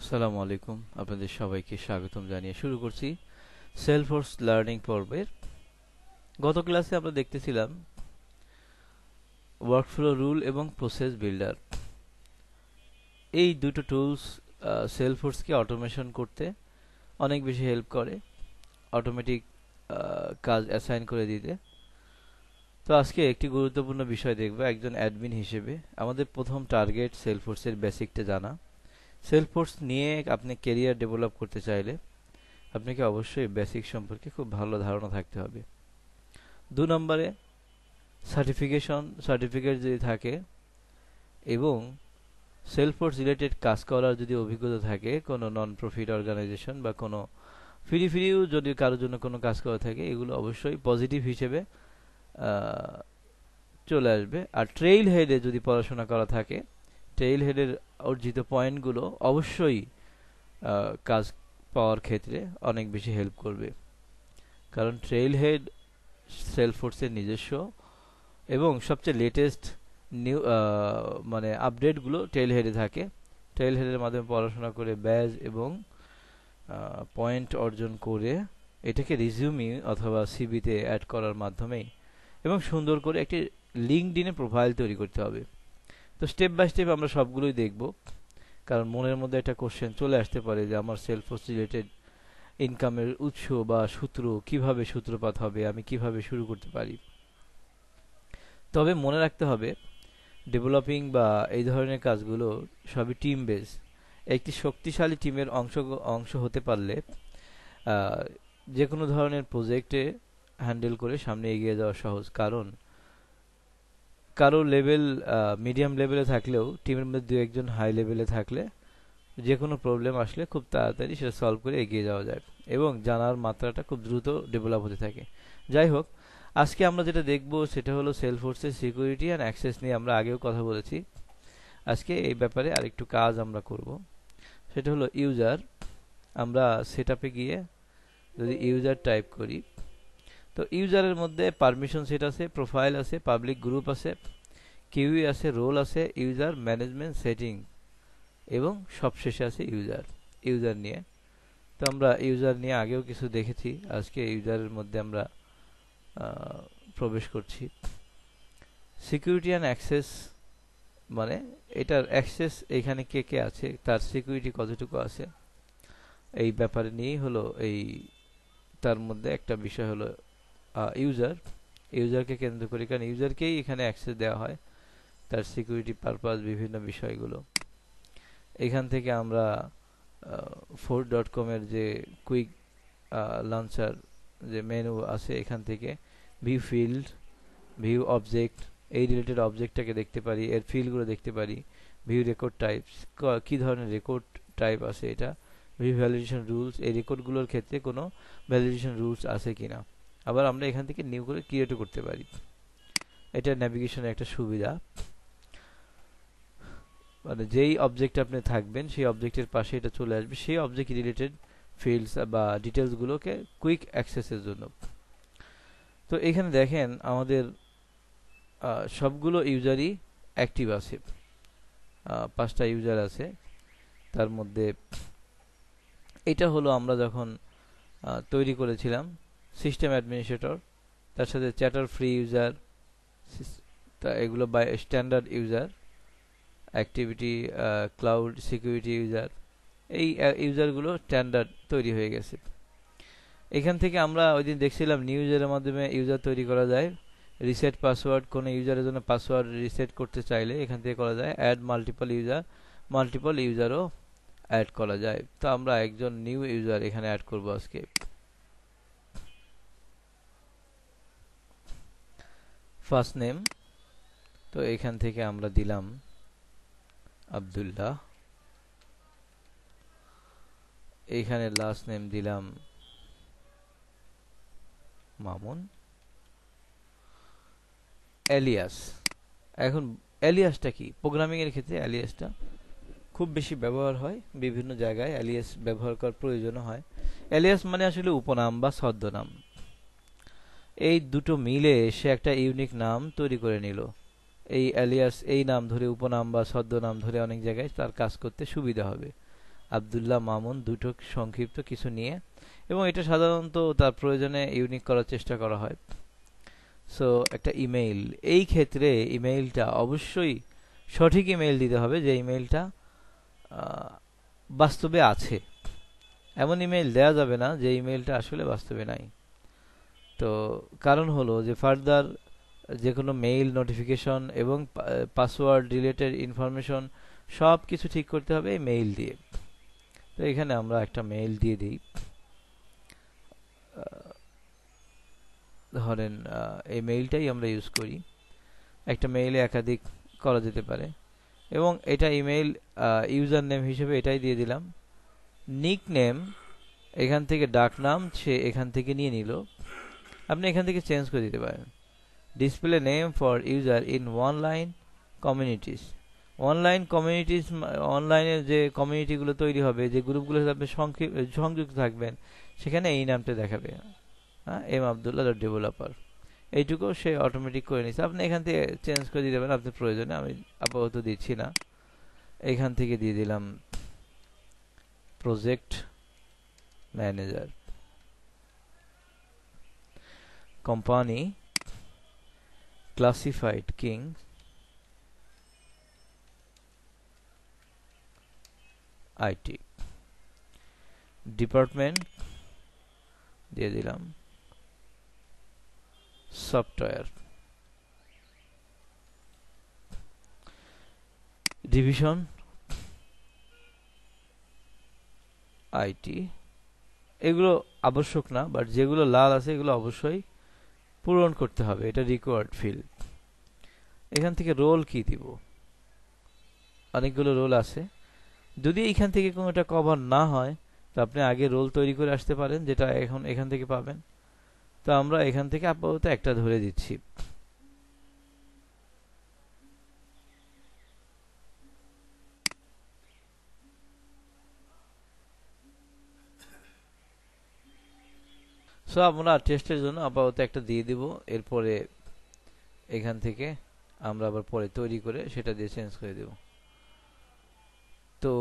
আসসালামু আলাইকুম আপনাদের সবাইকে স্বাগতম জানিয়ে শুরু করছি সেলফ ফোর্স লার্নিং পর্বের গত ক্লাসে আমরা দেখতেছিলাম ওয়ার্কফ্লো রুল এবং প্রসেস বিল্ডার এই দুটো টুলস সেলফ ফোর্সকে অটোমেশন করতে অনেক বেশি হেল্প করে অটোমেটিক কাজ অ্যাসাইন করে দিতে তো আজকে একটি গুরুত্বপূর্ণ বিষয় দেখব একজন অ্যাডমিন হিসেবে আমাদের প্রথম টার্গেট সেলফ ফোর্সের বেসিকটা জানা সেলফোর্স নিয়ে আপনি কেরিয়ার ডেভেলপ করতে চাইলে আপনাকে অবশ্যই বেসিক সম্পর্কে খুব ভালো ধারণা থাকতে হবে দু নম্বরে সার্টিফিকেশন সার্টিফিকেট যদি থাকে এবং সেলফোর্স রিলেটেড কাজ করার যদি অভিজ্ঞতা থাকে কোনো নন প্রফিট অর্গানাইজেশন বা কোনো ফ্রি ফ্রিও যদি কারোর জন্য কোনো কাজ করা থাকে এগুলো অবশ্যই পজিটিভ হিসেবে চলে আসবে আর ট্রেইল হেডে যদি পড়াশোনা করা থাকে টেইল হেডের অর্জিত পয়েন্টগুলো অবশ্যই কাজ পাওয়ার ক্ষেত্রে অনেক বেশি হেল্প করবে কারণ ট্রেইল হেড সেলফোর্সের নিজস্ব এবং সবচেয়ে লেটেস্ট নিউ মানে আপডেটগুলো টেইল হেডে থাকে টেইল হেডের মাধ্যমে পড়াশোনা করে ব্যাজ এবং পয়েন্ট অর্জন করে এটাকে রিজিউমি অথবা সিবিতে অ্যাড করার মাধ্যমেই এবং সুন্দর করে একটি লিঙ্কড ইনে প্রোফাইল তৈরি করতে হবে তো স্টেপ বাই স্টেপ আমরা সবগুলোই দেখব কারণ মনের মধ্যে একটা কোশ্চেন চলে আসতে পারে যে আমার সেলফ রিলেটেড ইনকামের উৎস বা সূত্র কিভাবে সূত্রপাত হবে আমি কিভাবে শুরু করতে পারি তবে মনে রাখতে হবে ডেভেলপিং বা এই ধরনের কাজগুলো সবই টিম বেস একটি শক্তিশালী টিমের অংশ অংশ হতে পারলে যে কোনো ধরনের প্রজেক্টে হ্যান্ডেল করে সামনে এগিয়ে যাওয়া সহজ কারণ কারো লেভেল মিডিয়াম লেভেলে থাকলেও টিমের মধ্যে দু একজন হাই লেভেলে থাকলে যে কোনো প্রবলেম আসলে খুব তাড়াতাড়ি সেটা সলভ করে এগিয়ে যাওয়া যায় এবং জানার মাত্রাটা খুব দ্রুত ডেভেলপ হতে থাকে যাই হোক আজকে আমরা যেটা দেখব সেটা হলো সেল ফোর্সের সিকিউরিটি অ্যান্ড অ্যাক্সেস নিয়ে আমরা আগেও কথা বলেছি আজকে এই ব্যাপারে আরেকটু কাজ আমরা করব সেটা হলো ইউজার আমরা সেট গিয়ে যদি ইউজার টাইপ করি তো ইউজারের মধ্যে পারমিশন সেট আছে প্রোফাইল আছে পাবলিক গ্রুপ আছে কিউই আছে রোল আছে ইউজার ম্যানেজমেন্ট সেটিং এবং সবশেষে আছে ইউজার ইউজার নিয়ে তো আমরা ইউজার নিয়ে আগেও কিছু দেখেছি আজকে ইউজারের মধ্যে আমরা প্রবেশ করছি সিকিউরিটি অ্যান্ড অ্যাক্সেস মানে এটার অ্যাক্সেস এখানে কে কে আছে তার সিকিউরিটি কতটুকু আছে এই ব্যাপারে নিয়েই হলো এই তার মধ্যে একটা বিষয় হলো ইউজার ইউজারকে কেন্দ্র করে কারণ ইউজারকেই এখানে অ্যাক্সেস দেওয়া হয় তার সিকিউরিটি পারপাস বিভিন্ন বিষয়গুলো এখান থেকে আমরা ফোর ডট কমের যে কুইক লঞ্চার যে মেনু আছে এখান থেকে ভিউ ফিল্ড ভিউ অবজেক্ট এই রিলেটেড অবজেক্টটাকে দেখতে পারি এর ফিল্ডগুলো দেখতে পারি ভিউ রেকর্ড টাইপস কি ধরনের রেকর্ড টাইপ আছে এটা ভিউ ভ্যালিডেশন রুলস এই রেকর্ডগুলোর ক্ষেত্রে কোনো ভ্যালিডেশন রুলস আছে কিনা আবার আমরা এখান থেকে নিউ করে ক্রিয়েটও করতে পারি এটা ন্যাভিগেশনের একটা সুবিধা মানে যেই অবজেক্ট আপনি থাকবেন সেই অবজেক্টের পাশে এটা চলে আসবে সেই অবজেক্ট রিলেটেড ফিল্ডস বা ডিটেলসগুলোকে কুইক অ্যাক্সেসের জন্য তো এখানে দেখেন আমাদের সবগুলো ইউজারই অ্যাক্টিভ আছে পাঁচটা ইউজার আছে তার মধ্যে এটা হলো আমরা যখন তৈরি করেছিলাম সিস্টেম অ্যাডমিনিস্ট্রেটর তার সাথে চ্যাটার ফ্রি ইউজার তা এগুলো by standard user activity cloud security user এই ইউজারগুলো স্ট্যান্ডার্ড তৈরি হয়ে গেছে এখান থেকে আমরা ওই দিন দেখছিলাম নিউ ইউজারের মাধ্যমে ইউজার তৈরি করা যায় রিসেট পাসওয়ার্ড কোনো ইউজারের জন্য পাসওয়ার্ড রিসেট করতে চাইলে এখান থেকে করা যায় অ্যাড মাল্টিপল ইউজার মাল্টিপল ইউজারও অ্যাড করা যায় তো আমরা একজন নিউ ইউজার এখানে অ্যাড করবো আজকে ফার্স্ট নেম তো এখান থেকে আমরা দিলাম আবদুল্লাহ এইখানে লাস্ট নেম দিলাম মামুন এলিয়াস এখন অ্যালিয়াসটা কি প্রোগ্রামিং এর ক্ষেত্রে অ্যালিয়াসটা খুব বেশি ব্যবহার হয় বিভিন্ন জায়গায় অ্যালিয়াস ব্যবহার করার প্রয়োজন হয় এলিয়াস মানে আসলে উপনাম বা ছদ্মনাম এই দুটো মিলে সে একটা ইউনিক নাম তৈরি করে নিল এই অ্যালিয়াস এই নাম ধরে উপনাম বা ছদ্মনাম ধরে অনেক জায়গায় তার কাজ করতে সুবিধা হবে আবদুল্লাহ মামুন দুটো সংক্ষিপ্ত কিছু নিয়ে এবং এটা সাধারণত তার প্রয়োজনে ইউনিক করার চেষ্টা করা হয় সো একটা ইমেইল এই ক্ষেত্রে ইমেইলটা অবশ্যই সঠিক ইমেইল দিতে হবে যে ইমেইলটা বাস্তবে আছে এমন ইমেইল দেয়া যাবে না যে ইমেইলটা আসলে বাস্তবে নাই তো কারণ হলো যে ফার্দার যে কোনো মেইল নোটিফিকেশন এবং পাসওয়ার্ড রিলেটেড ইনফরমেশন সব কিছু ঠিক করতে হবে এই মেইল দিয়ে তো এখানে আমরা একটা মেইল দিয়ে দিই ধরেন এই মেইলটাই আমরা ইউজ করি একটা মেইলে একাধিক করা যেতে পারে এবং এটা ইমেইল ইউজার নেম হিসেবে এটাই দিয়ে দিলাম নিক নেম এখান থেকে ডাকনাম সে এখান থেকে নিয়ে নিল আপনি এখান থেকে চেঞ্জ করে দিতে পারেন display name for user in online communities online communities অনলাইনের যে কমিউনিটিগুলো তৈরি হবে যে গ্রুপগুলো আপনি সংযুক্ত থাকবেন সেখানে এই নামটা দেখাবে হ্যাঁ এম আবদুল্লাহ ডেভেলপার এইটুকু সে অটোমেটিক করে নিচ্ছে আপনি এখান থেকে চেঞ্জ করে দিতে পারেন আপনার প্রয়োজনে আমি আপাতত দিচ্ছি না এখান থেকে দিয়ে দিলাম project manager company classified king IT department দিয়ে দিলাম সফটওয়্যার ডিভিশন আইটি এগুলো আবশ্যক না বাট যেগুলো লাল আছে এগুলো অবশ্যই পূরণ করতে হবে এটা রিকোয়ার্ড ফিল এখান থেকে রোল কি দিব অনেকগুলো রোল আছে যদি এখান থেকে কোনোটা কভার না হয় তো আপনি আগে রোল তৈরি করে আসতে পারেন যেটা এখন এখান থেকে পাবেন তো আমরা এখান থেকে আপাতত একটা ধরে দিচ্ছি সো আমরা টেস্টের জন্য আপাতত একটা দিয়ে দিব এরপরে এখান থেকে আমরা আবার পরে তৈরি করে সেটা দিয়ে চেঞ্জ করে দেব তো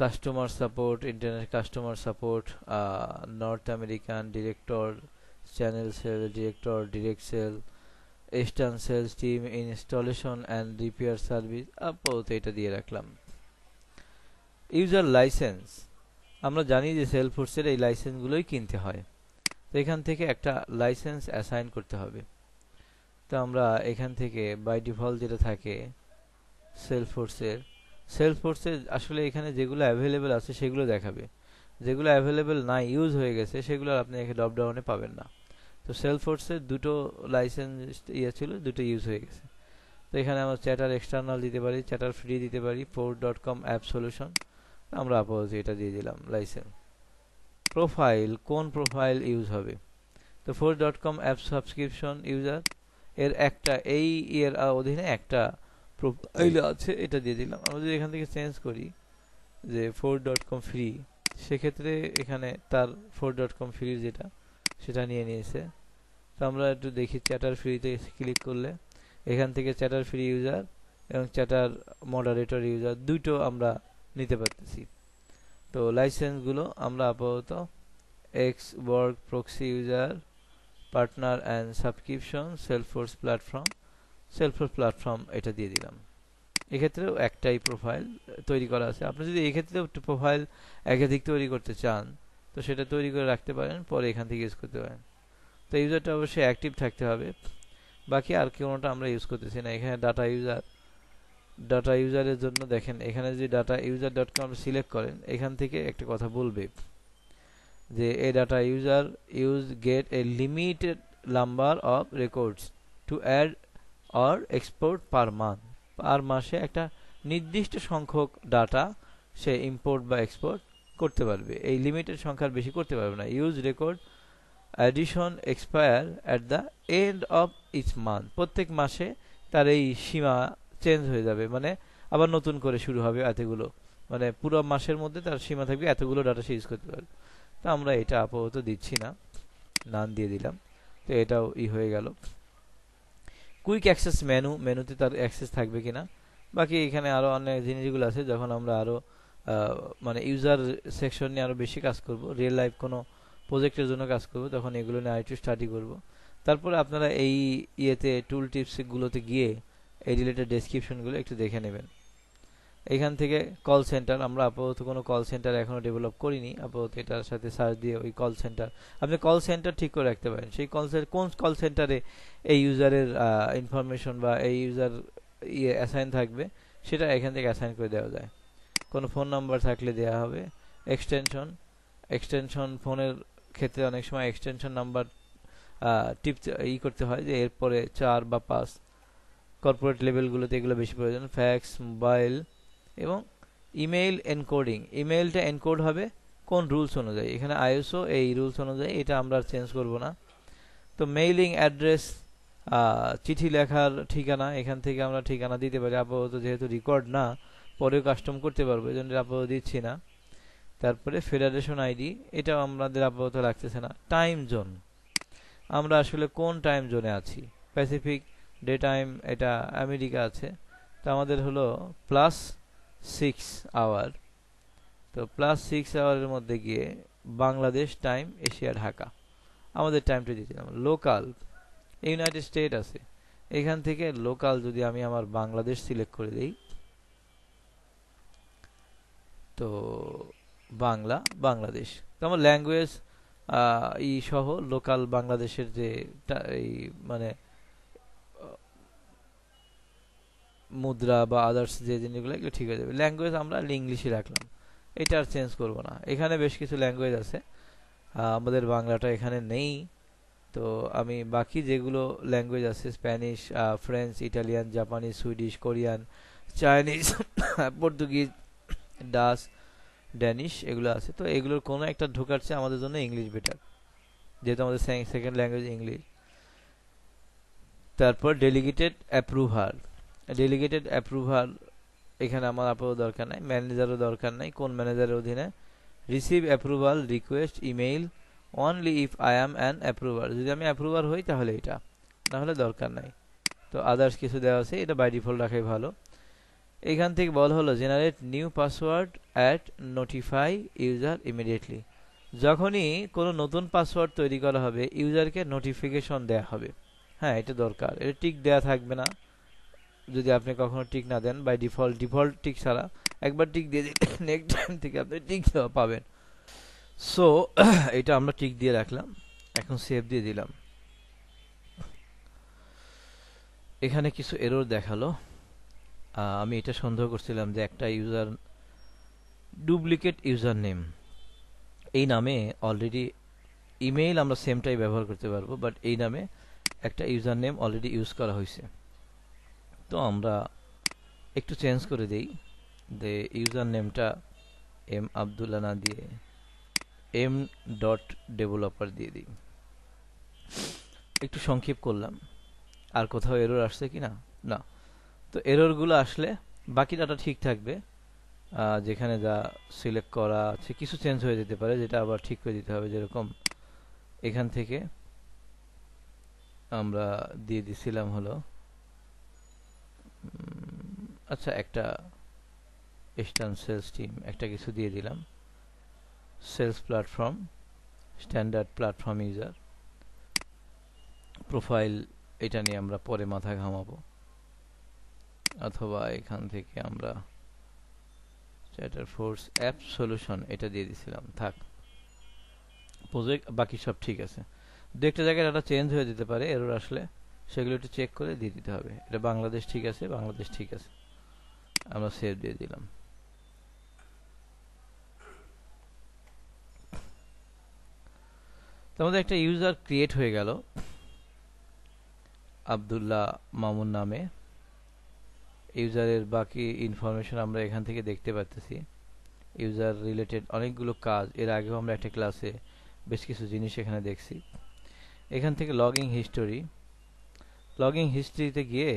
customer support internet customer support north American director channel sale director direct sale eastern sales team installation and repair service আপাতত এটা দিয়ে রাখলাম ইউজার লাইসেন্স আমরা জানি যে সেলফোর্সের এই লাইসেন্সগুলোই কিনতে হয় তো এখান থেকে একটা লাইসেন্স অ্যাসাইন করতে হবে তো আমরা এখান থেকে বাই ডিফল্ট যেটা থাকে সেলফোর্সের সেলফোর্সে আসলে এখানে যেগুলো অ্যাভেলেবেল আছে সেগুলো দেখাবে যেগুলো অ্যাভেলেবেল না ইউজ হয়ে গেছে সেগুলো আপনি এখানে ডপডাউনে পাবেন না তো সেলফোর্সের দুটো লাইসেন্স ইয়ে ছিল দুটো ইউজ হয়ে গেছে তো এখানে আমরা চ্যাটার এক্সটার্নাল দিতে পারি চ্যাটার ফ্রি দিতে পারি force dot com app solution আমরা আপাতত এটা দিয়ে দিলাম লাইসেন্স প্রোফাইল কোন প্রোফাইল ইউজ হবে তো force dot com app subscription user এর একটা এই ইয়ের অধীনে একটা প্রোফাইল আছে এটা দিয়ে দিলাম আমরা যদি এখান থেকে চেঞ্জ করি যে ফোর ডট কম ফ্রি সেক্ষেত্রে এখানে তার ফোর ডট কম ফ্রি যেটা সেটা নিয়ে নিয়েছে তো আমরা একটু দেখি চ্যাটার ফ্রিতে ক্লিক করলে এখান থেকে চ্যাটার ফ্রি ইউজার এবং চ্যাটার মডারেটর ইউজার দুটো আমরা নিতে পারতেছি তো লাইসেন্সগুলো আমরা আপাতত X work proxy user partner and subscription Salesforce platform Salesforce platform এটা দিয়ে দিলাম এক্ষেত্রেও একটাই প্রোফাইল তৈরি করা আছে আপনি যদি এক্ষেত্রেও প্রোফাইল একাধিক তৈরি করতে চান তো সেটা তৈরি করে রাখতে পারেন পরে এখান থেকে ইউজ করতে পারেন তো ইউজারটা অবশ্যই অ্যাক্টিভ থাকতে হবে বাকি আর কোনোটা আমরা ইউজ করতেছি না এখানে ডাটা ইউজার ডাটা ইউজারের জন্য দেখেন এখানে যদি data user dot com select করেন এখান থেকে একটা কথা বলবে যে a data user use get a limited number of records to add or export per month per মাসে একটা নির্দিষ্ট সংখ্যক ডাটা সে ইম্পোর্ট বা এক্সপোর্ট করতে পারবে এই লিমিটেড সংখ্যার বেশি করতে পারবে না use record addition expire at the end of each month প্রত্যেক মাসে তার এই সীমা চেঞ্জ হয়ে যাবে মানে আবার নতুন করে শুরু হবে এতগুলো মানে পুরো মাসের মধ্যে তার সীমা থাকবে এতগুলো ডাটা সে ইউজ করতে পারবে তো আমরা এটা আপাতত দিচ্ছি না নান দিয়ে দিলাম তো এটাও ই হয়ে গেল কুইক অ্যাক্সেস মেনু মেনুতে তার অ্যাক্সেস থাকবে কিনা বাকি এখানে আরও অনেক জিনিসগুলো আছে যখন আমরা আরও মানে ইউজার সেকশন নিয়ে আরও বেশি কাজ করব রিয়েল লাইফ কোনো প্রজেক্টের জন্য কাজ করব তখন এগুলো নিয়ে আরেকটু স্টাডি করব তারপরে আপনারা এই ইয়েতে টুল টিপসগুলোতে গিয়ে এই রিলেটেড ডেসক্রিপশনগুলো একটু দেখে নেবেন এখান থেকে কল সেন্টার আমরা আপাতত কোনো কল সেন্টার এখনও ডেভেলপ করিনি আপাতত এটার সাথে সার্চ দিয়ে ওই কল সেন্টার আপনি কল সেন্টার ঠিক করে রাখতে পারেন সেই কল সেন্টার কোন কল সেন্টারে এই ইউজারের ইনফরমেশন বা এই ইউজার ইয়ে অ্যাসাইন থাকবে সেটা এখান থেকে অ্যাসাইন করে দেওয়া যায় কোনো ফোন নাম্বার থাকলে দেওয়া হবে এক্সটেনশন এক্সটেনশন ফোনের ক্ষেত্রে অনেক সময় এক্সটেনশন নাম্বার টিপ ই করতে হয় যে এরপরে চার বা পাঁচ কর্পোরেট লেভেলগুলোতে এগুলো বেশি প্রয়োজন ফ্যাক্স মোবাইল এবং ইমেইল এনকোডিং ইমেইলটা এনকোড হবে কোন রুলস অনুযায়ী এখানে আইএসও এই রুলস অনুযায়ী এটা আমরা আর চেঞ্জ করবো না তো মেইলিং অ্যাড্রেস চিঠি লেখার ঠিকানা এখান থেকে আমরা ঠিকানা দিতে পারি আপাতত যেহেতু রেকর্ড না পরেও কাস্টম করতে পারবো এই জন্য আপাতত দিচ্ছি না তারপরে ফেডারেশন আইডি এটাও আমাদের আপাতত লাগতেছে না টাইম জোন আমরা আসলে কোন টাইম জোনে আছি প্যাসিফিক ডে টাইম এটা আমেরিকা আছে তো আমাদের হলো প্লাস সিক্স আওয়ার তো প্লাস সিক্স আওয়ারের মধ্যে গিয়ে বাংলাদেশ টাইম এশিয়া ঢাকা আমাদের টাইমটা দিয়েছিলাম লোকাল ইউনাইটেড স্টেট আছে এখান থেকে লোকাল যদি আমি আমার বাংলাদেশ সিলেক্ট করে দিই তো বাংলা বাংলাদেশ তো আমার ল্যাঙ্গুয়েজ ই সহ লোকাল বাংলাদেশের যে এই মানে মুদ্রা বা আদার্স যে জিনিসগুলো এগুলো ঠিক হয়ে যাবে ল্যাঙ্গুয়েজ আমরা ইংলিশে রাখলাম এটা আর চেঞ্জ করবো না এখানে বেশ কিছু ল্যাঙ্গুয়েজ আছে আমাদের বাংলাটা এখানে নেই তো আমি বাকি যেগুলো ল্যাঙ্গুয়েজ আছে Spanish French Italian Japanese Swedish Korean Chinese Portuguese Dutch Danish এগুলো আছে তো এগুলোর কোনো একটা ঢোকার চেয়ে আমাদের জন্য ইংলিশ বেটার যেহেতু আমাদের সেকেন্ড ল্যাঙ্গুয়েজ ইংলিশ তারপর ডেলিগেটেড অ্যাপ্রুভাল ডেলিগেটেড অ্যাপ্রুভাল এখানে আমার আপাতত দরকার নাই ম্যানেজারও দরকার নাই কোন ম্যানেজারের অধীনে receive approval request email only if I am an approver যদি আমি অ্যাপ্রুভার হই তাহলে এটা নাহলে দরকার নাই তো আদার্স কিছু দেওয়া আছে এটা বাই ডিফল্ট রাখাই ভালো এখান থেকে বল হলো generate new password at notify user immediately যখনই কোনো নতুন পাসওয়ার্ড তৈরি করা হবে ইউজারকে নোটিফিকেশন দেয়া হবে হ্যাঁ এটা দরকার এটা টিক দেয়া থাকবে না যদি আপনি কখনো টিক না দেন বাই ডিফল্ট ডিফল্ট টিক ছাড়া একবার টিক দিয়ে দিলে নেক্সট টাইম থেকে আপনি টিক দেওয়া পাবেন সো এটা আমরা টিক দিয়ে রাখলাম এখন সেভ দিয়ে দিলাম এখানে কিছু এরর দেখালো আমি এটা সন্দেহ করছিলাম যে একটা ইউজার ডুপ্লিকেট ইউজার নেম এই নামে অলরেডি ইমেইল আমরা সেমটাই ব্যবহার করতে পারবো বাট এই নামে একটা ইউজার নেম অলরেডি ইউজ করা হয়েছে তো আমরা একটু চেঞ্জ করে দেই দে ইউজার নেমটা এম আবদুল্লা না দিয়ে এম ডট ডেভেলপার দিয়ে দিই একটু সংক্ষেপ করলাম আর কোথাও এরর আসছে কি না না তো এররগুলো আসলে বাকি ডাটা ঠিক থাকবে যেখানে যা সিলেক্ট করা আছে কিছু চেঞ্জ হয়ে যেতে পারে যেটা আবার ঠিক করে দিতে হবে যেরকম এখান থেকে আমরা দিয়ে দিছিলাম হলো আচ্ছা একটা ইস্টার্ন সেলস টিম একটা কিছু দিয়ে দিলাম sales platform standard platform user profile এটা নিয়ে আমরা পরে মাথা ঘামাবো অথবা এখান থেকে আমরা চ্যাটার ফোর্স অ্যাপ সলিউশন এটা দিয়ে দিছিলাম থাক প্রজেক্ট বাকি সব ঠিক আছে দু একটা জায়গায় ডাটা চেঞ্জ হয়ে যেতে পারে এরর আসলে সেগুলো একটু চেক করে দিয়ে দিতে হবে এটা বাংলাদেশ ঠিক আছে বাংলাদেশ ঠিক আছে আমরা সেভ দিয়ে দিলাম আমাদের একটা ইউজার ক্রিয়েট হয়ে গেল আবদুল্লাহ মামুন নামে ইউজারের বাকি ইনফরমেশন আমরা এখান থেকে দেখতে পারতেছি ইউজার রিলেটেড অনেকগুলো কাজ এর আগেও আমরা একটা ক্লাসে বেশ কিছু জিনিস এখানে দেখছি এখান থেকে লগ লগিং হিস্টোরি ইন হিস্ট্রিতে গিয়ে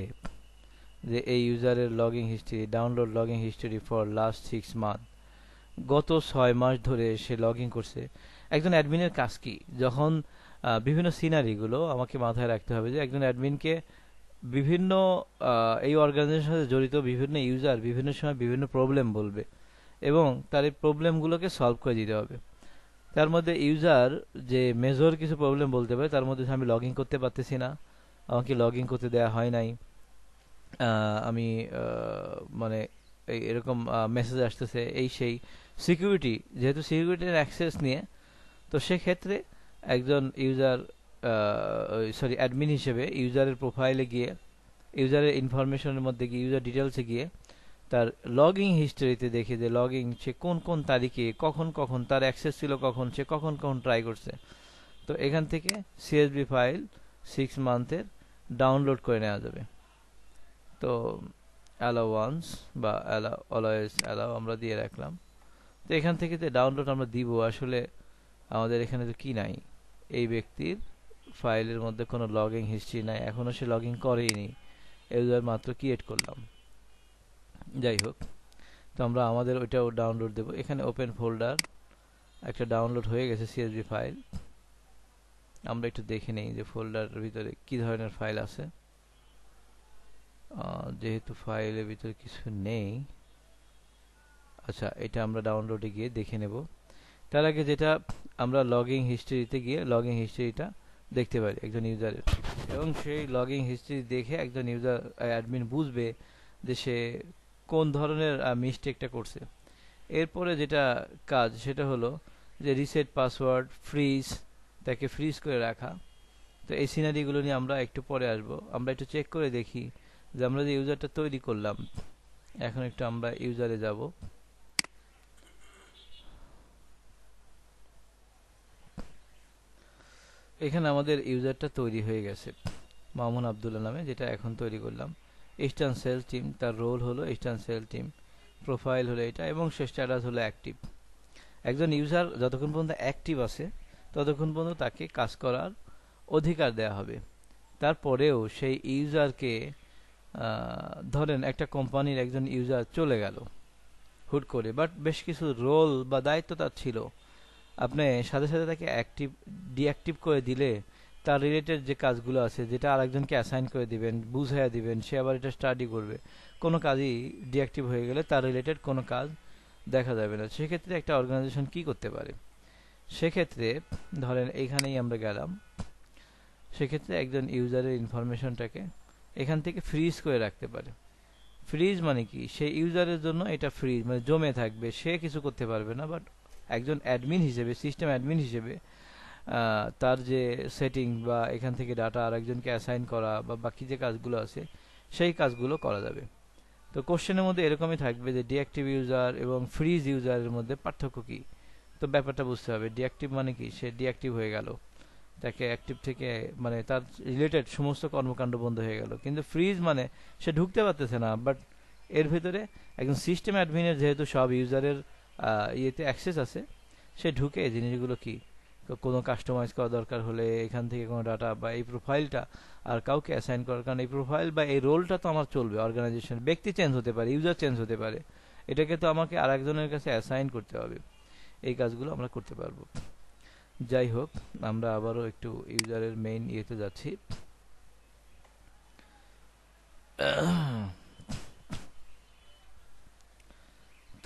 যে এই ইউজারের logging history download logging history for last six month গত ছয় মাস ধরে সে লগ ইন করছে একজন অ্যাডমিনের কাজ কি যখন বিভিন্ন সিনারিগুলো আমাকে মাথায় রাখতে হবে যে একজন অ্যাডমিনকে বিভিন্ন এই অর্গানাইজেশনের সাথে জড়িত বিভিন্ন ইউজার বিভিন্ন সময় বিভিন্ন প্রবলেম বলবে এবং তার এই প্রবলেমগুলোকে সলভ করে দিতে হবে তার মধ্যে ইউজার যে মেজর কিছু প্রবলেম বলতে পারে তার মধ্যে আমি লগ ইন করতে পারতেছি না আমাকে লগ ইন করতে দেওয়া হয় নাই আমি মানে এরকম মেসেজ আসতেছে এই সেই সিকিউরিটি যেহেতু সিকিউরিটির অ্যাক্সেস নিয়ে তো সেক্ষেত্রে একজন ইউজার সরি অ্যাডমিন হিসেবে ইউজারের প্রোফাইলে গিয়ে ইউজারের ইনফরমেশনের মধ্যে গিয়ে ইউজার ডিটেলসে গিয়ে তার লগ ইন হিস্টোরিতে দেখে যে লগ ইন সে কোন কোন তারিখে কখন কখন তার অ্যাক্সেস ছিল কখন সে কখন কখন ট্রাই করছে তো এখান থেকে সিএসবি ফাইল সিক্স মান্থের ডাউনলোড করে নেওয়া যাবে তো অ্যালাওয়ান্স বা অ্যালা অলওয়েজ অ্যালাও আমরা দিয়ে রাখলাম তো এখান থেকে তো ডাউনলোড আমরা দিব আসলে আমাদের এখানে তো কী নাই এই ব্যক্তির ফাইলের মধ্যে কোনো লগিং হিস্ট্রি নাই এখনও সে লগ ইন করেইনি ইউজার মাত্র ক্রিয়েট করলাম যাই হোক তো আমরা আমাদের ওইটাও ডাউনলোড দেব এখানে ওপেন ফোল্ডার একটা ডাউনলোড হয়ে গেছে সিএসবি ফাইল আমরা একটু দেখে নিই যে ফোল্ডার ভিতরে কি ধরনের ফাইল আছে যেহেতু ফাইলের ভিতরে কিছু নেই আচ্ছা এটা আমরা ডাউনলোডে গিয়ে দেখে নেব তার আগে যেটা আমরা লগিং হিস্ট্রিতে গিয়ে লগিং হিস্ট্রিটা দেখতে পারি একজন ইউজারের এবং সেই লগিং হিস্ট্রি দেখে একজন ইউজার অ্যাডমিন বুঝবে যে সে কোন ধরনের মিস্টেকটা করছে এরপরে যেটা কাজ সেটা হলো যে রিসেট পাসওয়ার্ড ফ্রিজ তাকে ফ্রিজ করে রাখা তো এই সিনারিগুলো নিয়ে আমরা একটু পরে আসব আমরা একটু চেক করে দেখি যে আমরা যে ইউজারটা তৈরি করলাম এখন একটু আমরা ইউজারে যাব এখানে আমাদের ইউজারটা তৈরি হয়ে গেছে মামুন আবদুল্লাহ নামে যেটা এখন তৈরি করলাম ইস্টার্ন সেল টিম তার রোল হলো ইস্টার্ন সেল টিম প্রোফাইল হলো এটা এবং সে স্ট্যাটাস হলো অ্যাক্টিভ একজন ইউজার যতক্ষণ পর্যন্ত অ্যাক্টিভ আছে ততক্ষণ পর্যন্ত তাকে কাজ করার অধিকার দেয়া হবে তারপরেও সেই ইউজারকে ধরেন একটা কোম্পানির একজন ইউজার চলে গেল হুট করে বাট বেশ কিছু রোল বা দায়িত্ব তার ছিল আপনি সাথে সাথে তাকে অ্যাক্টিভ ডিঅ্যাক্টিভ করে দিলে তার রিলেটেড যে কাজগুলো আছে যেটা আরেকজনকে অ্যাসাইন করে দিবেন বুঝাইয়া দিবেন সে আবার এটা স্টাডি করবে কোনো কাজই ডিঅ্যাক্টিভ হয়ে গেলে তার রিলেটেড কোনো কাজ দেখা যাবে না সেক্ষেত্রে একটা অর্গানাইজেশন কি করতে পারে সেক্ষেত্রে ধরেন এইখানেই আমরা গেলাম সেক্ষেত্রে একজন ইউজারের ইনফরমেশনটাকে এখান থেকে ফ্রিজ করে রাখতে পারে ফ্রিজ মানে কি সে ইউজারের জন্য এটা ফ্রিজ মানে জমে থাকবে সে কিছু করতে পারবে না বাট একজন অ্যাডমিন হিসেবে সিস্টেম অ্যাডমিন হিসেবে তার যে সেটিং বা এখান থেকে ডাটা আর একজনকে অ্যাসাইন করা বা বাকি যে কাজগুলো আছে সেই কাজগুলো করা যাবে তো কোশ্চেনের মধ্যে এরকমই থাকবে যে ডিঅ্যাক্টিভ ইউজার এবং ফ্রিজ ইউজারের মধ্যে পার্থক্য কী তো ব্যাপারটা বুঝতে হবে ডিঅ্যাক্টিভ মানে কি সে ডিঅ্যাক্টিভ হয়ে গেল তাকে অ্যাক্টিভ থেকে মানে তার রিলেটেড সমস্ত কর্মকাণ্ড বন্ধ হয়ে গেল কিন্তু ফ্রিজ মানে সে ঢুকতে পারতেছে না বাট এর ভিতরে একজন সিস্টেম অ্যাডমিনের যেহেতু সব ইউজারের ইয়েতে অ্যাক্সেস আছে সে ঢুকে এই জিনিসগুলো কি কোনো কাস্টমাইজ করা দরকার হলে এখান থেকে কোনো ডাটা বা এই প্রোফাইলটা আর কাউকে অ্যাসাইন করার কারণ এই প্রোফাইল বা এই রোলটা তো আমার চলবে অর্গানাইজেশন ব্যক্তি চেঞ্জ হতে পারে ইউজার চেঞ্জ হতে পারে এটাকে তো আমাকে আর একজনের কাছে অ্যাসাইন করতে হবে এই কাজগুলো আমরা করতে পারবো যাই হোক আমরা আবারও একটু ইউজারের মেইন ইয়েতে যাচ্ছি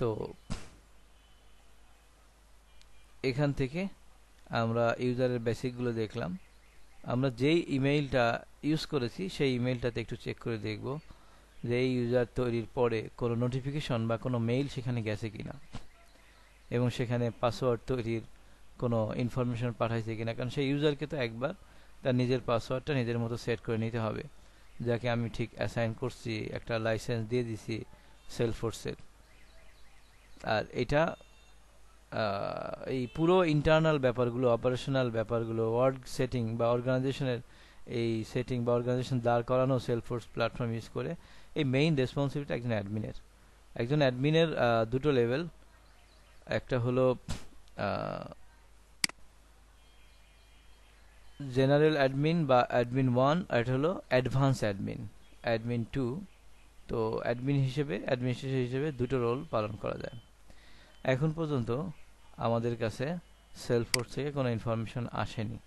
তো এখান থেকে আমরা ইউজারের বেসিকগুলো দেখলাম আমরা যেই ইমেইলটা ইউজ করেছি সেই ইমেইলটাতে একটু চেক করে দেখব যে এই ইউজার তৈরির পরে কোনো নোটিফিকেশন বা কোনো মেইল সেখানে গেছে কিনা এবং সেখানে পাসওয়ার্ড তৈরির কোনো ইনফরমেশন পাঠাইছে কিনা কারণ সেই ইউজারকে তো একবার তার নিজের পাসওয়ার্ডটা নিজের মতো সেট করে নিতে হবে যাকে আমি ঠিক অ্যাসাইন করছি একটা লাইসেন্স দিয়ে দিছি সেলফোর্সের আর এটা এই পুরো ইন্টারনাল ব্যাপারগুলো অপারেশনাল ব্যাপারগুলো ওয়ার্ড সেটিং বা অর্গানাইজেশনের এই সেটিং বা অর্গানাইজেশন দাঁড় করানো সেলফোর্স প্ল্যাটফর্ম ইউজ করে এই মেইন রেসপন্সিবিলিটি একজন অ্যাডমিনের একজন অ্যাডমিনের দুটো লেভেল একটা হলো জেনারেল অ্যাডমিন বা অ্যাডমিন ওয়ান আর এটা হলো অ্যাডভান্স অ্যাডমিন অ্যাডমিন টু তো অ্যাডমিন হিসেবে অ্যাডমিনিস্ট্রেশন হিসেবে দুটো রোল পালন করা যায় এখন পর্যন্ত আমাদের কাছে সেলফোর্স থেকে কোনো ইনফরমেশন আসেনি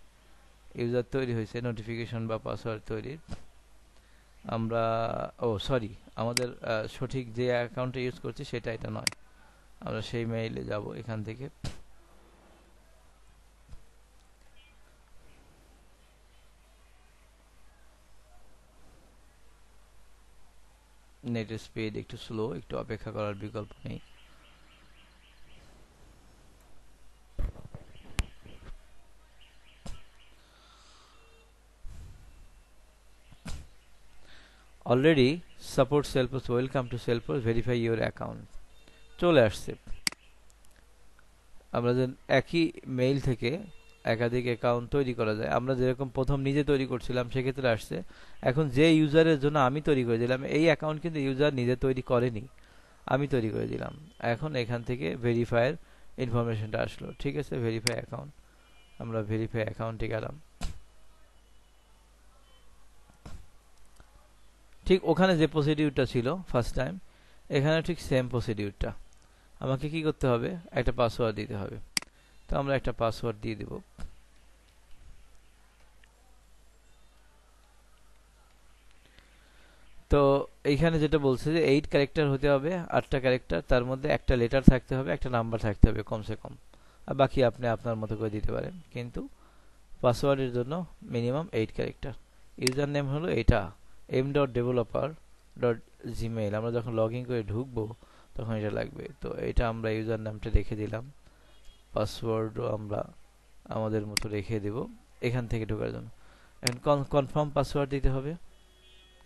ইউজার তৈরি হয়েছে নোটিফিকেশন বা পাসওয়ার্ড তৈরির আমরা ও সরি আমাদের সঠিক যে অ্যাকাউন্টে ইউজ করছি সেটা এটা নয় আমরা সেই মেইলে যাব এখান থেকে নেটের স্পিড একটু স্লো একটু অপেক্ষা করার বিকল্প নেই already support Salesforce welcome to Salesforce verify your account চলে আসছে আমরা যেন একই মেইল থেকে একাধিক অ্যাকাউন্ট তৈরি করা যায় আমরা যেরকম প্রথম নিজে তৈরি করছিলাম সেক্ষেত্রে আসছে এখন যে ইউজারের জন্য আমি তৈরি করে দিলাম এই অ্যাকাউন্ট কিন্তু ইউজার নিজে তৈরি করেনি আমি তৈরি করে দিলাম এখন এখান থেকে ভেরিফায়ার ইনফরমেশনটা আসলো ঠিক আছে ভেরিফাই অ্যাকাউন্ট আমরা ভেরিফাই অ্যাকাউন্টে গেলাম ঠিক ওখানে যে প্রসিডিউরটা ছিল ফার্স্ট টাইম এখানে ঠিক সেম প্রসিডিউরটা আমাকে কি করতে হবে একটা পাসওয়ার্ড দিতে হবে তো আমরা একটা পাসওয়ার্ড দিয়ে দেব তো এইখানে যেটা বলছে যে এইট ক্যারেক্টার হতে হবে আটটা ক্যারেক্টার তার মধ্যে একটা লেটার থাকতে হবে একটা নাম্বার থাকতে হবে কমসে কম আর বাকি আপনি আপনার মতো করে দিতে পারেন কিন্তু পাসওয়ার্ডের জন্য minimum eight character user name হলো এটা M dot developer dot Gmail আমরা যখন লগ করে ঢুকবো তখন এটা লাগবে তো এটা আমরা ইউজার নামটা রেখে দিলাম পাসওয়ার্ডও আমরা আমাদের মতো রেখে দেব এখান থেকে ঢোকার জন্য এখন কনফার্ম পাসওয়ার্ড দিতে হবে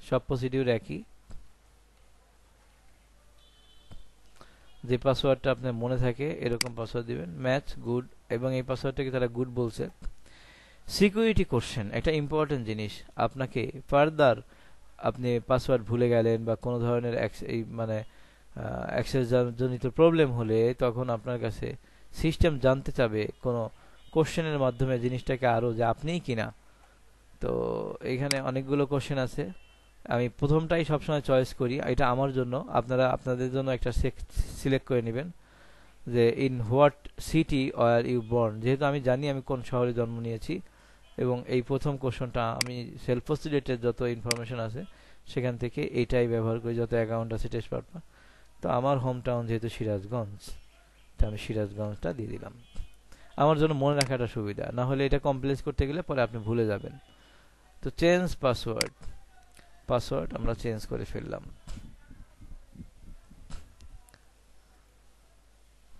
সব প্রসিডিউর একই যে পাসওয়ার্ডটা আপনার মনে থাকে এরকম পাসওয়ার্ড দিবেন ম্যাচ গুড এবং এই পাসওয়ার্ডটাকে তারা গুড বলছে সিকিউরিটি কোশ্চেন একটা ইম্পর্টেন্ট জিনিস আপনাকে ফার্দার আপনি পাসওয়ার্ড ভুলে গেলেন বা কোনো ধরনের এই মানে অ্যাক্সেস জনিত প্রবলেম হলে তখন আপনার কাছে সিস্টেম জানতে চাবে কোনো কোশ্চেনের মাধ্যমে জিনিসটাকে আরও যে আপনিই কিনা তো এখানে অনেকগুলো কোশ্চেন আছে আমি প্রথমটাই সবসময় চয়েস করি এটা আমার জন্য আপনারা আপনাদের জন্য একটা সিলেক্ট করে নেবেন যে in what city were you born যেহেতু আমি জানি আমি কোন শহরে জন্ম নিয়েছি এবং এই প্রথম কোশ্চনটা আমি সেলফ ফসিলেটের যত ইনফরমেশন আছে সেখান থেকে এইটাই ব্যবহার করি যত অ্যাকাউন্ট আছে টেস্ট পার্টনার তো আমার হোম টাউন যেহেতু সিরাজগঞ্জ তো আমি সিরাজগঞ্জটা দিয়ে দিলাম আমার জন্য মনে রাখাটা সুবিধা না হলে এটা কমপ্লেন করতে গেলে পরে আপনি ভুলে যাবেন তো চেঞ্জ পাসওয়ার্ড পাসওয়ার্ড আমরা চেঞ্জ করে ফেললাম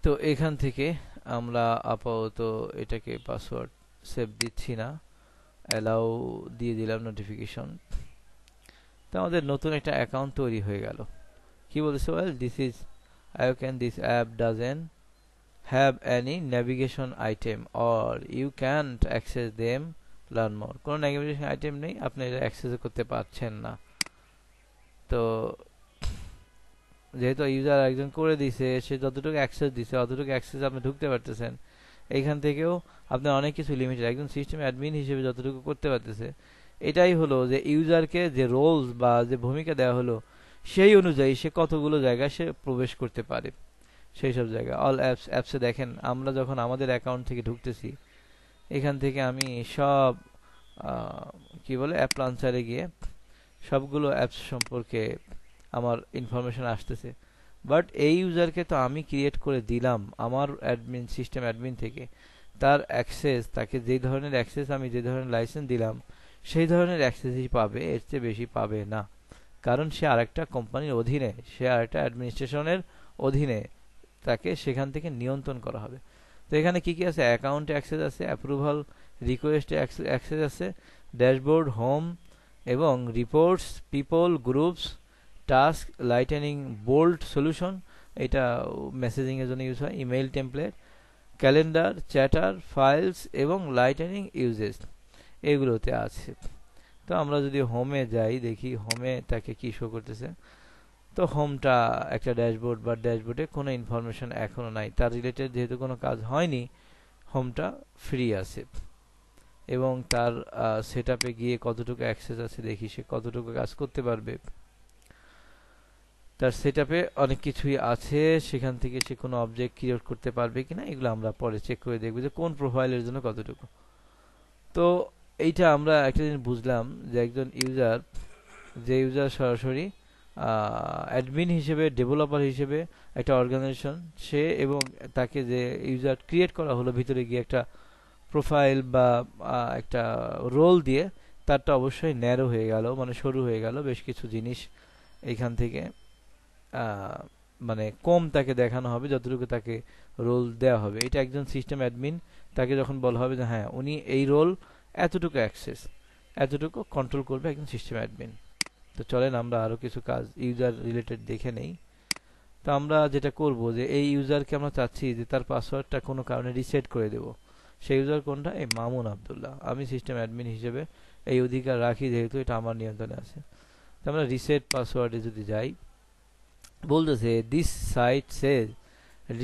তো এখান থেকে আমরা আপাতত এটাকে পাসওয়ার্ড সেভ দিচ্ছি না অ্যালাউ দিয়ে দিলাম নোটিফিকেশন তো আমাদের নতুন একটা অ্যাকাউন্ট তৈরি হয়ে গেল কি বলছে well this is I can this app doesn't have any navigation item or you can't access them learn more কোনো navigation item নেই আপনি এটা অ্যাক্সেস করতে পারছেন না তো যেহেতু ইউজার একজন করে দিছে সে যতটুকু অ্যাক্সেস দিছে অতটুকু অ্যাক্সেস আপনি ঢুকতে পারতেছেন এইখান থেকেও আপনার অনেক কিছু লিমিটেড একজন সিস্টেম অ্যাডমিন হিসেবে যতটুকু করতে পারতেছে এটাই হলো যে ইউজারকে যে রোলস বা যে ভূমিকা দেওয়া হলো সেই অনুযায়ী সে কতগুলো জায়গায় সে প্রবেশ করতে পারে সেই সব জায়গা অল অ্যাপস অ্যাপসে দেখেন আমরা যখন আমাদের অ্যাকাউন্ট থেকে ঢুকতেছি এখান থেকে আমি সব কি বলে অ্যাপ লঞ্চারে গিয়ে সবগুলো অ্যাপস সম্পর্কে আমার ইনফরমেশন আসতেছে বাট এই ইউজারকে তো আমি ক্রিয়েট করে দিলাম আমার অ্যাডমিন সিস্টেম অ্যাডমিন থেকে তার অ্যাক্সেস তাকে যে ধরনের অ্যাক্সেস আমি যে ধরনের লাইসেন্স দিলাম সেই ধরনের অ্যাক্সেসই পাবে এর চেয়ে বেশি পাবে না কারণ সে আরেকটা কোম্পানির অধীনে সে আরেকটা অ্যাডমিনিস্ট্রেশনের অধীনে তাকে সেখান থেকে নিয়ন্ত্রণ করা হবে তো এখানে কি কি আছে অ্যাকাউন্ট অ্যাক্সেস আছে অ্যাপ্রুভাল রিকোয়েস্ট অ্যাক্সেস আছে ড্যাশবোর্ড হোম এবং reports people groups task lightning bolt solution এটা মেসেজিংয়ের জন্য ইউজ হয় email template calendar chatter files এবং লাইটেনিং ইউজেস এগুলোতে আছে তো আমরা যদি হোমে যাই দেখি হোমে তাকে কী শো করতেছে তো হোমটা একটা ড্যাশবোর্ড বা ড্যাশবোর্ডে কোনো ইনফরমেশন এখনও নাই তার রিলেটেড যেহেতু কোনো কাজ হয়নি হোমটা ফ্রি আছে এবং তার সেট গিয়ে কতটুকু অ্যাক্সেস আছে দেখি সে কতটুকু কাজ করতে পারবে তার সেট অনেক কিছুই আছে সেখান থেকে সে কোনো অবজেক্ট ক্রিয়েট করতে পারবে কিনা এগুলো আমরা পরে চেক করে দেখব যে কোন প্রোফাইলের জন্য কতটুকু তো এইটা আমরা একটা জিনিস বুঝলাম যে একজন ইউজার যে ইউজার সরাসরি অ্যাডমিন হিসেবে ডেভেলপার হিসেবে একটা অর্গানাইজেশন সে এবং তাকে যে ইউজার ক্রিয়েট করা হলো ভিতরে গিয়ে একটা প্রোফাইল বা একটা রোল দিয়ে তারটা অবশ্যই ন্যারো হয়ে গেল মানে সরু হয়ে গেল বেশ কিছু জিনিস এখান থেকে মানে কম তাকে দেখানো হবে যতটুকু তাকে রোল দেওয়া হবে এটা একজন সিস্টেম অ্যাডমিন তাকে যখন বলা হবে যে হ্যাঁ উনি এই রোল এতটুকু অ্যাক্সেস এতটুকু কন্ট্রোল করবে একজন সিস্টেম অ্যাডমিন তো চলেন আমরা আরও কিছু কাজ ইউজার রিলেটেড দেখে নেই তো আমরা যেটা করব যে এই ইউজারকে আমরা চাচ্ছি যে তার পাসওয়ার্ডটা কোনো কারণে রিসেট করে দেব সেই ইউজার কোনটা এই মামুন আবদুল্লাহ আমি সিস্টেম অ্যাডমিন হিসেবে এই অধিকার রাখি যেহেতু এটা আমার নিয়ন্ত্রণে আছে তো আমরা রিসেট পাসওয়ার্ডে যদি যাই বলতেছে this site says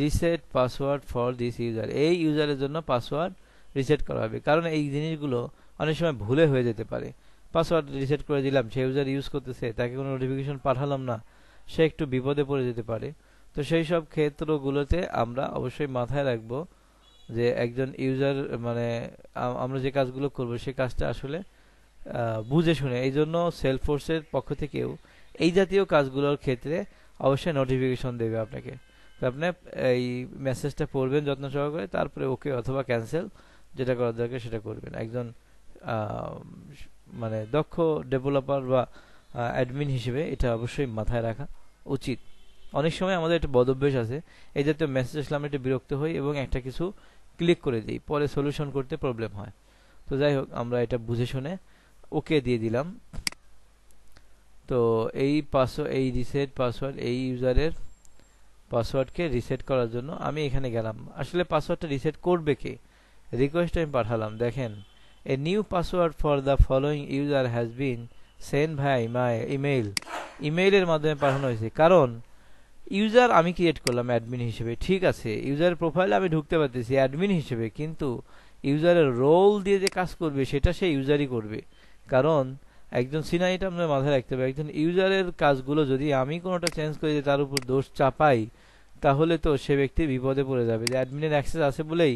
reset password for this user এই ইউজারের জন্য পাসওয়ার্ড রিসেট করা হবে কারণ এই জিনিসগুলো অনেক সময় ভুলে হয়ে যেতে পারে পাসওয়ার্ড রিসেট করে দিলাম সে ইউজার ইউজ করতেছে তাকে কোনো নোটিফিকেশন পাঠালাম না সে একটু বিপদে পড়ে যেতে পারে তো সেই সব ক্ষেত্রগুলোতে আমরা অবশ্যই মাথায় রাখব যে একজন ইউজার মানে আমরা যে কাজগুলো করব সেই কাজটা আসলে বুঝে শুনে এই জন্য সেলফোর্সের পক্ষ থেকেও এই জাতীয় কাজগুলোর ক্ষেত্রে অবশ্যই নোটিফিকেশন দেবে আপনাকে তো আপনি এই মেসেজটা পড়বেন যত্ন সহকারে তারপরে ওকে অথবা ক্যান্সেল যেটা করার দরকার সেটা করবেন একজন মানে দক্ষ ডেভেলপার বা অ্যাডমিন হিসেবে এটা অবশ্যই মাথায় রাখা উচিত অনেক সময় আমাদের একটা বদভ্যাস আছে এই জাতীয় মেসেজ আসলে আমরা একটু বিরক্ত হই এবং একটা কিছু ক্লিক করে দিই পরে সলিউশন করতে প্রবলেম হয় তো যাই হোক আমরা এটা বুঝে শুনে ওকে দিয়ে দিলাম তো এই পাসওয়ার্ড এই রিসেট পাসওয়ার্ড এই ইউজারের পাসওয়ার্ডকে রিসেট করার জন্য আমি এখানে গেলাম আসলে পাসওয়ার্ডটা রিসেট করবে কে রিকোয়েস্ট আমি পাঠালাম দেখেন A new password for the following user has been sent via email. ইমেইলের মাধ্যমে পাঠানো হয়েছে কারণ ইউজার আমি ক্রিয়েট করলাম অ্যাডমিন হিসেবে ঠিক আছে ইউজার প্রোফাইলে আমি ঢুকতে পারতেছি অ্যাডমিন হিসেবে কিন্তু ইউজারের রোল দিয়ে যে কাজ করবে সেটা সে ইউজারই করবে কারণ একজন সিনা এটা আপনার মাথায় রাখতে হবে একজন ইউজারের কাজগুলো যদি আমি কোনোটা চেঞ্জ করে তার উপর দোষ চাপাই তাহলে তো সে ব্যক্তি বিপদে পড়ে যাবে যে অ্যাডমিনের অ্যাক্সেস আছে বলেই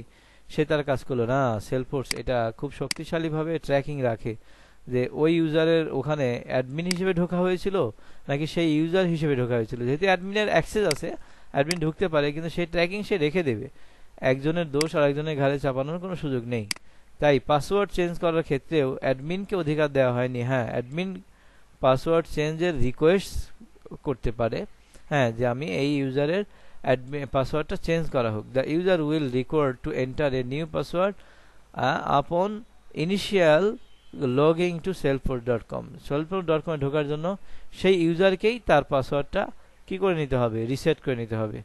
সে তার কাজ করলো না সেলফোর্স এটা খুব শক্তিশালীভাবে ট্র্যাকিং রাখে যে ওই ইউজারের ওখানে অ্যাডমিন হিসেবে ঢোকা হয়েছিল নাকি সেই ইউজার হিসেবে ঢোকা হয়েছিল যেহেতু অ্যাডমিনের অ্যাক্সেস আছে অ্যাডমিন ঢুকতে পারে কিন্তু সেই ট্র্যাকিং সে রেখে দেবে একজনের দোষ আর একজনের ঘাড়ে চাপানোর কোনো সুযোগ নেই তাই পাসওয়ার্ড চেঞ্জ করার ক্ষেত্রেও অ্যাডমিনকে অধিকার দেওয়া হয়নি হ্যাঁ অ্যাডমিন পাসওয়ার্ড চেঞ্জের রিকোয়েস্ট করতে পারে হ্যাঁ যে আমি এই ইউজারের পাসওয়ার্ডটা চেঞ্জ করা হোক the user will required to enter a new password upon initial logging to Salesforce dot com Salesforce dot কমে ঢোকার জন্য সেই ইউজারকেই তার পাসওয়ার্ডটা কি করে নিতে হবে রিসেট করে নিতে হবে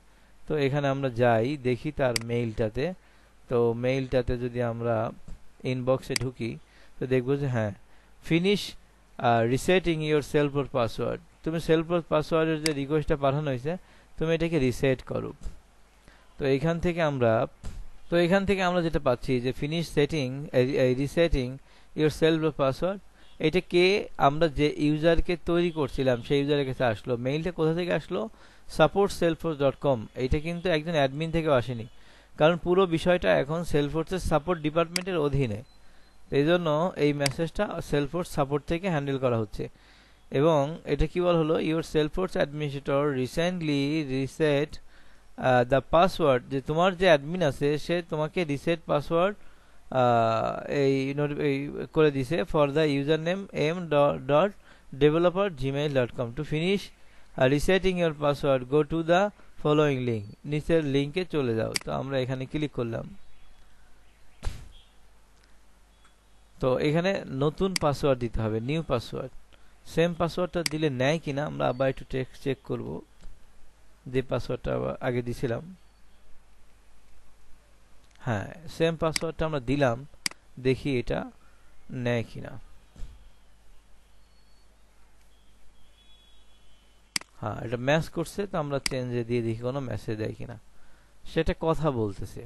তো এখানে আমরা যাই দেখি তার মেইলটাতে তো মেইলটাতে যদি আমরা ইনবক্সে ঢুকি তো দেখবো যে হ্যাঁ finish resetting your Salesforce password তুমি সেলফোর পাসওয়ার্ডের যে রিকোয়েস্টটা পাঠানো হয়েছে তুমি এটাকে রিসেট করো তো এখান থেকে আমরা তো এখান থেকে আমরা যেটা পাচ্ছি যে finish setting resetting your self password এটা কে আমরা যে ইউজারকে তৈরি করছিলাম সেই ইউজারের কাছে আসলো মেইলটা কোথা থেকে আসলো সাপোর্ট সেলফোর্স ডট কম এটা কিন্তু একজন অ্যাডমিন থেকেও আসেনি কারণ পুরো বিষয়টা এখন সেলফোর্সের সাপোর্ট ডিপার্টমেন্টের অধীনে এই জন্য এই মেসেজটা সেলফোর্স সাপোর্ট থেকে হ্যান্ডেল করা হচ্ছে এবং এটা কি বল হলো your Salesforce administrator recently reset the password যে তোমার যে অ্যাডমিন আছে সে তোমাকে রিসেট পাসওয়ার্ড uh, এই করে দিছে for the user name M dot developer Gmail dot com to finish resetting your password go to the following link নিচের লিঙ্কে চলে যাও তো আমরা এখানে ক্লিক করলাম তো এখানে নতুন পাসওয়ার্ড দিতে হবে নিউ পাসওয়ার্ড সেম পাসওয়ার্ডটা দিলে নেয় কিনা আমরা আবার একটু চেক করব যে পাসওয়ার্ডটা আগে দিছিলাম হ্যাঁ সেম পাসওয়ার্ডটা আমরা দিলাম দেখি এটা নেয় কিনা হ্যাঁ এটা ম্যাচ করছে তো আমরা চেঞ্জে দিয়ে দেখি কোনো মেসেজ দেয় কিনা সেটা কথা বলতেছে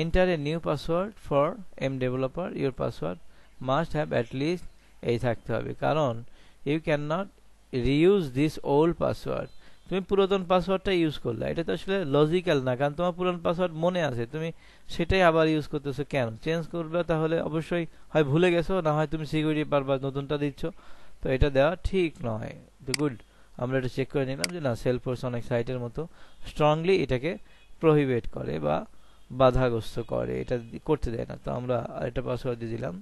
enter a new password for M developer your password must have at least এই থাকতে হবে কারণ you can not reuse this old password তুমি পুরাতন পাসওয়ার্ডটা ইউজ করলে এটা তো আসলে লজিক্যাল না কারণ তোমার পুরান পাসওয়ার্ড মনে আছে তুমি সেটাই আবার ইউজ করতেছো কেন চেঞ্জ করবে তাহলে অবশ্যই হয় ভুলে গেছো না হয় তুমি সিকিউরিটি পারবার নতুনটা দিচ্ছ তো এটা দেওয়া ঠিক নয় গুড আমরা এটা চেক করে নিলাম যে না সেলফোর্স অনেক সাইটের মতো স্ট্রংলি এটাকে প্রহিবেট করে বা বাধাগ্রস্ত করে এটা করতে দেয় না তো আমরা আরেকটা পাসওয়ার্ড দিয়ে দিলাম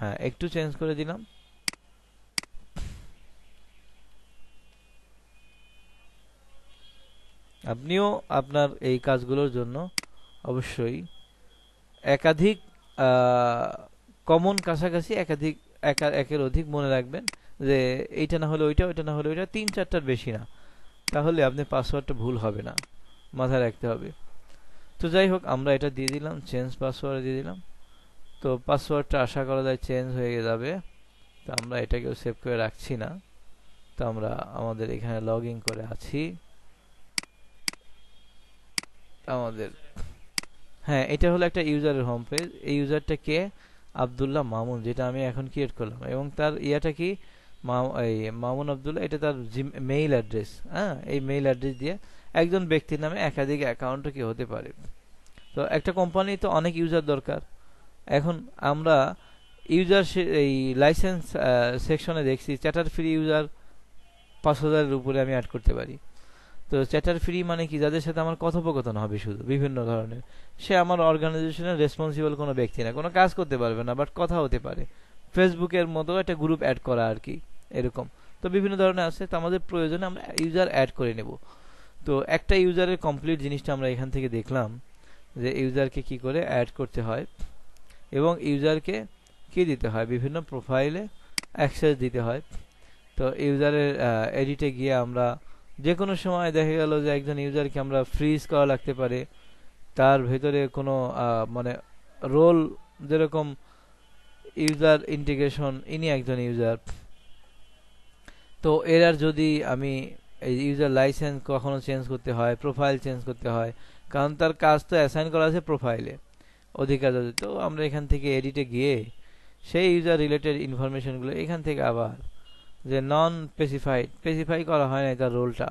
হ্যাঁ একটু চেঞ্জ করে দিলাম আপনিও আপনার এই কাজগুলোর জন্য অবশ্যই একাধিক কমন কাছাকাছি একাধিক একের অধিক মনে রাখবেন যে এইটা না হলে ওইটা ওইটা না হলে ওইটা তিন চারটার বেশি না তাহলে আপনি পাসওয়ার্ডটা ভুল হবে না মাথায় রাখতে হবে তো যাই হোক আমরা এটা দিয়ে দিলাম চেঞ্জ পাসওয়ার্ড দিয়ে দিলাম তো পাসওয়ার্ডটা আশা করা যায় চেঞ্জ হয়ে যাবে তো আমরা এটাকেও সেভ করে রাখছি না তো আমরা আমাদের এখানে লগ করে আছি আমাদের হ্যাঁ এটা হলো একটা ইউজারের হোম পেজ এই ইউজারটা কে আবদুল্লাহ মামুন যেটা আমি এখন ক্রিয়েট করলাম এবং তার ইয়াটা কি মামুন আবদুল্লাহ এটা তার মেইল অ্যাড্রেস হ্যাঁ এই মেইল অ্যাড্রেস দিয়ে একজন ব্যক্তির নামে একাধিক অ্যাকাউন্টও কি হতে পারে তো একটা কোম্পানি তো অনেক ইউজার দরকার এখন আমরা ইউজার এই লাইসেন্স সেকশনে দেখছি চ্যাটার ফ্রি ইউজার পাঁচ হাজারের উপরে আমি অ্যাড করতে পারি তো চ্যাটার ফ্রি মানে কি যাদের সাথে আমার কথোপকথন হবে শুধু বিভিন্ন ধরনের সে আমার অর্গানাইজেশনের রেসপন্সিবল কোনো ব্যক্তি না কোনো কাজ করতে পারবে না বাট কথা হতে পারে ফেসবুকের মতো একটা গ্রুপ অ্যাড করা আর কি এরকম তো বিভিন্ন ধরনের আছে তো আমাদের প্রয়োজনে আমরা ইউজার অ্যাড করে নেব তো একটা ইউজারের কমপ্লিট জিনিসটা আমরা এখান থেকে দেখলাম যে ইউজারকে কি করে অ্যাড করতে হয় এবং ইউজারকে কি দিতে হয় বিভিন্ন প্রোফাইলে অ্যাক্সেস দিতে হয় তো ইউজারের এডিটে গিয়ে আমরা যে কোনো সময় দেখা গেল যে একজন ইউজারকে আমরা ফ্রিজ করা লাগতে পারে তার ভেতরে কোনো মানে রোল যেরকম ইউজার ইন্টিগ্রেশন ইনি একজন ইউজার তো এরার যদি আমি এই ইউজার লাইসেন্স কখনো চেঞ্জ করতে হয় প্রোফাইল চেঞ্জ করতে হয় কারণ তার কাজ তো অ্যাসাইন করা আছে প্রোফাইলে অধিকার তো আমরা এখান থেকে এডিটে গিয়ে সেই ইউজার রিলেটেড ইনফরমেশনগুলো এখান থেকে আবার যে নন স্পেসিফাইড স্পেসিফাই করা হয় না তার রোলটা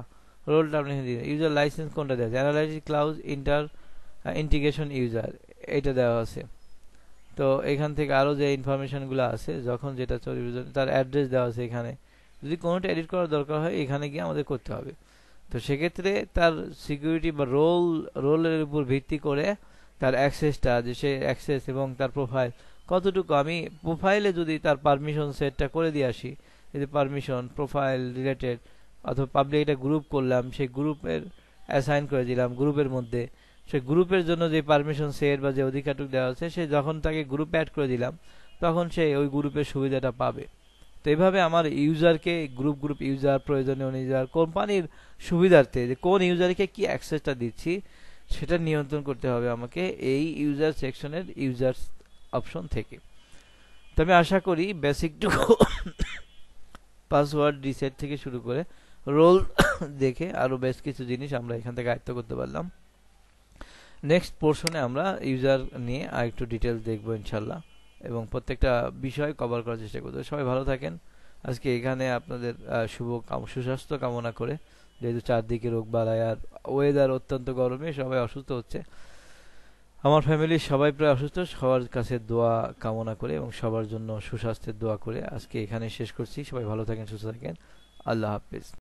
রোলটা আপনি এখানে ইউজার লাইসেন্স কোনটা দেওয়া আছে analysis cloud inter integration user এটা দেওয়া আছে তো এখান থেকে আরও যে ইনফরমেশানগুলো আছে যখন যেটা চলে তার অ্যাড্রেস দেওয়া আছে এখানে যদি কোনোটা এডিট করার দরকার হয় এখানে গিয়ে আমাদের করতে হবে তো সেক্ষেত্রে তার সিকিউরিটি বা রোল রোলের উপর ভিত্তি করে তার অ্যাক্সেসটা যে সে অ্যাক্সেস এবং তার প্রোফাইল কতটুকু আমি প্রোফাইলে যদি তার পারমিশন সেটটা করে দিয়ে আসি যদি পারমিশন প্রোফাইল রিলেটেড অথবা পাবলিক একটা গ্রুপ করলাম সেই গ্রুপের অ্যাসাইন করে দিলাম গ্রুপের মধ্যে সে গ্রুপের জন্য যে পারমিশন সেট বা যে অধিকারটুকু দেওয়া আছে সে যখন তাকে গ্রুপ অ্যাড করে দিলাম তখন সে ওই গ্রুপের সুবিধাটা পাবে তো এভাবে আমার ইউজারকে গ্রুপ গ্রুপ ইউজার প্রয়োজনীয় ইউজার কোম্পানির সুবিধার্থে যে কোন ইউজারকে কি অ্যাক্সেসটা দিচ্ছি সেটা নিয়ন্ত্রণ করতে হবে আমাকে এই ইউজার সেকশনের ইউজার্স অপশন থেকে তো আমি আশা করি বেসিকটুকু পাসওয়ার্ড রিসেট থেকে শুরু করে রোল দেখে আরও বেশ কিছু জিনিস আমরা এখান থেকে আয়ত্ত করতে পারলাম নেক্সট পোর্শনে আমরা ইউজার নিয়ে আরেকটু ডিটেলস দেখবো ইনশাল্লাহ এবং প্রত্যেকটা বিষয় কভার করার চেষ্টা করতে সবাই ভালো থাকেন আজকে এখানে আপনাদের শুভ সুস্বাস্থ্য কামনা করে যেহেতু চারদিকে রোগ বালায় আর ওয়েদার অত্যন্ত গরমে সবাই অসুস্থ হচ্ছে আমার ফ্যামিলির সবাই প্রায় অসুস্থ সবার কাছে দোয়া কামনা করে এবং সবার জন্য সুস্বাস্থ্যের দোয়া করে আজকে এখানে শেষ করছি সবাই ভালো থাকেন সুস্থ থাকেন আল্লাহ হাফিজ